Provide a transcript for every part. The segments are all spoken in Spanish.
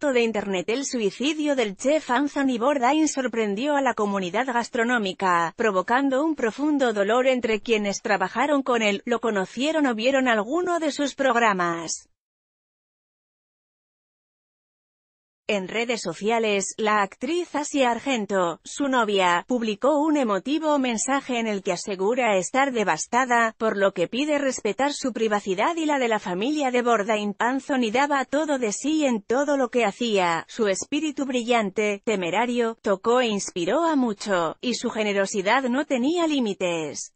de internet el suicidio del chef Anthony Bourdain sorprendió a la comunidad gastronómica, provocando un profundo dolor entre quienes trabajaron con él, lo conocieron o vieron alguno de sus programas. En redes sociales, la actriz Asia Argento, su novia, publicó un emotivo mensaje en el que asegura estar devastada, por lo que pide respetar su privacidad y la de la familia de Bordain. Anthony daba todo de sí en todo lo que hacía, su espíritu brillante, temerario, tocó e inspiró a mucho, y su generosidad no tenía límites.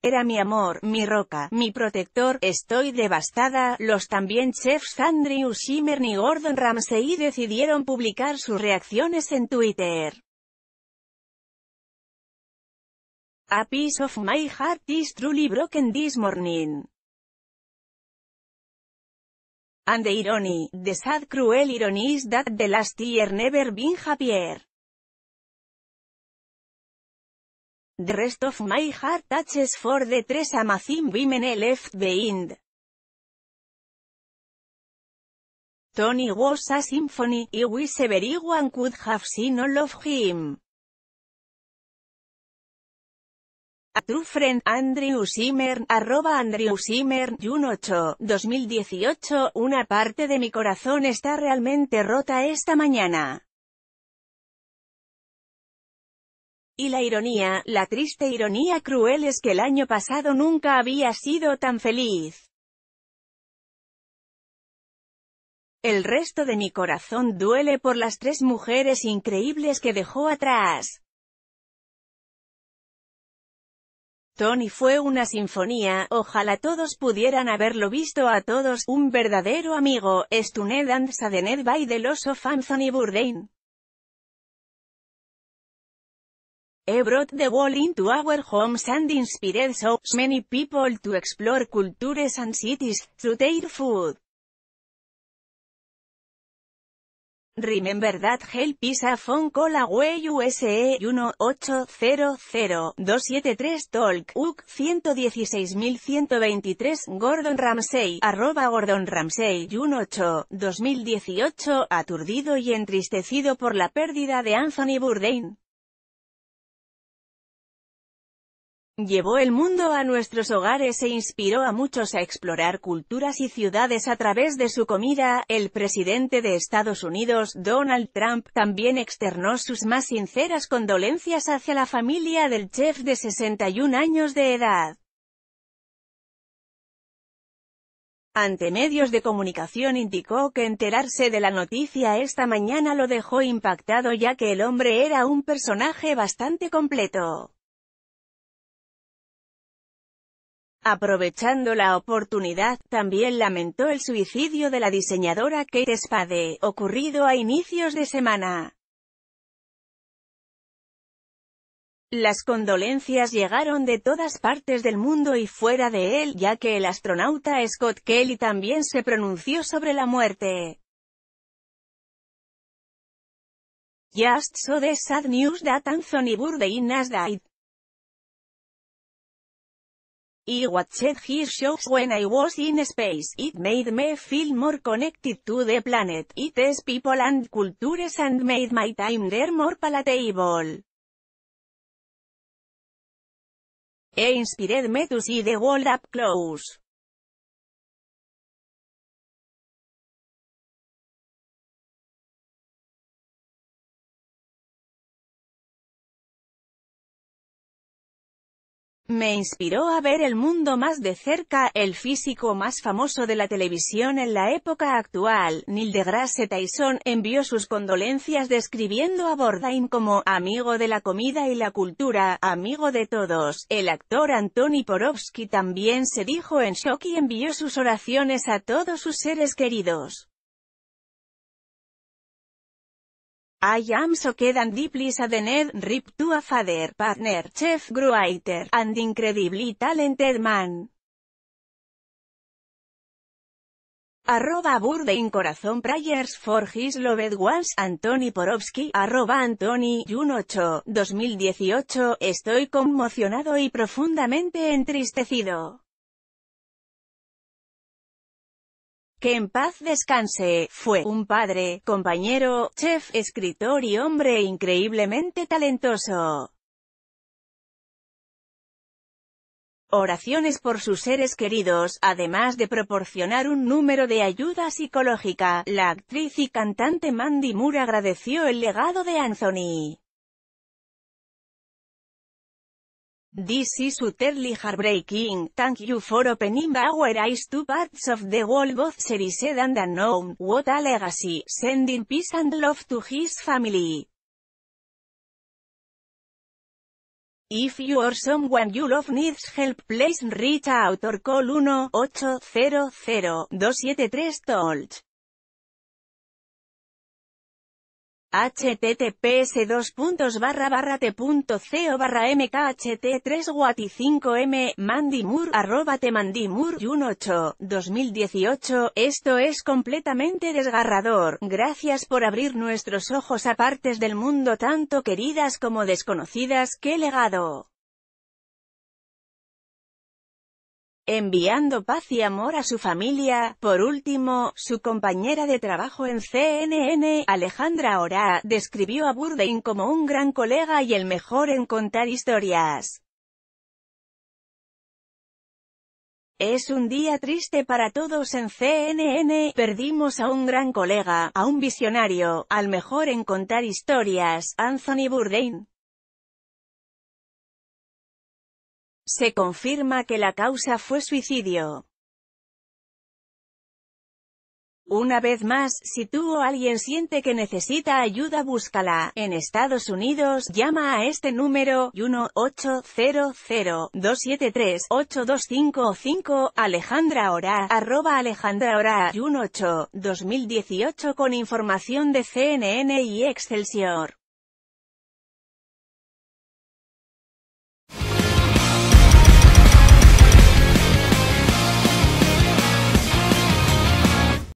Era mi amor, mi roca, mi protector, estoy devastada. Los también chefs Andrew Shimmer y Gordon Ramsay decidieron publicar sus reacciones en Twitter. A piece of my heart is truly broken this morning. And the irony, the sad cruel irony is that the last year never been happier. The rest of my heart touches for the 3 amazing women left behind. Tony was a symphony, I wish one could have seen all of him. A true friend, Andrew Simmer, arroba Andrew June 8, 2018, una parte de mi corazón está realmente rota esta mañana. Y la ironía, la triste ironía cruel es que el año pasado nunca había sido tan feliz. El resto de mi corazón duele por las tres mujeres increíbles que dejó atrás. Tony fue una sinfonía, ojalá todos pudieran haberlo visto a todos, un verdadero amigo, Stuned and Sadened by the Loss of Anthony Bourdain. He brought the wall into our homes and inspired so many people to explore cultures and cities, through their food. Remember that help is a phone call away U.S.E. 1-800-273 Talk UC 116123 Gordon Ramsay arroba Gordon Ramsay 18 2018 aturdido y entristecido por la pérdida de Anthony Bourdain. Llevó el mundo a nuestros hogares e inspiró a muchos a explorar culturas y ciudades a través de su comida. El presidente de Estados Unidos, Donald Trump, también externó sus más sinceras condolencias hacia la familia del chef de 61 años de edad. Ante medios de comunicación indicó que enterarse de la noticia esta mañana lo dejó impactado ya que el hombre era un personaje bastante completo. Aprovechando la oportunidad, también lamentó el suicidio de la diseñadora Kate Spade, ocurrido a inicios de semana. Las condolencias llegaron de todas partes del mundo y fuera de él, ya que el astronauta Scott Kelly también se pronunció sobre la muerte. Just so the sad news that Anthony has died. I watched his shows when I was in space. It made me feel more connected to the planet, its people and cultures and made my time there more palatable. It inspired me to see the world up close. Me inspiró a ver el mundo más de cerca, el físico más famoso de la televisión en la época actual, Neil deGrasse Tyson, envió sus condolencias describiendo a Bordain como «amigo de la comida y la cultura, amigo de todos». El actor Antoni Porowski también se dijo en shock y envió sus oraciones a todos sus seres queridos. I am so quedan deeply saddened rip to a father, partner, chef, gruiter, and incredibly talented man. arroba in Corazón Prayers for His Loved Ones, Antoni Porowski, arroba Antoni, June 8, 2018, estoy conmocionado y profundamente entristecido. que en paz descanse, fue un padre, compañero, chef, escritor y hombre increíblemente talentoso. Oraciones por sus seres queridos, además de proporcionar un número de ayuda psicológica, la actriz y cantante Mandy Moore agradeció el legado de Anthony. This is utterly heartbreaking, thank you for opening our eyes to parts of the world both series and unknown, what a legacy, sending peace and love to his family. If you or someone you love needs help please reach out or call 1 800 273 https 2 barra mkht 3 wati 5 m mandimur arroba yun 18 2018 esto es completamente desgarrador gracias por abrir nuestros ojos a partes del mundo tanto queridas como desconocidas qué legado enviando paz y amor a su familia. Por último, su compañera de trabajo en CNN, Alejandra Ora, describió a Burdain como un gran colega y el mejor en contar historias. Es un día triste para todos en CNN, perdimos a un gran colega, a un visionario, al mejor en contar historias, Anthony Burdain. Se confirma que la causa fue suicidio. Una vez más, si tú o alguien siente que necesita ayuda búscala. En Estados Unidos, llama a este número, 1-800-273-8255, Alejandra Ora, arroba Alejandra Ora, 18, 2018 con información de CNN y Excelsior.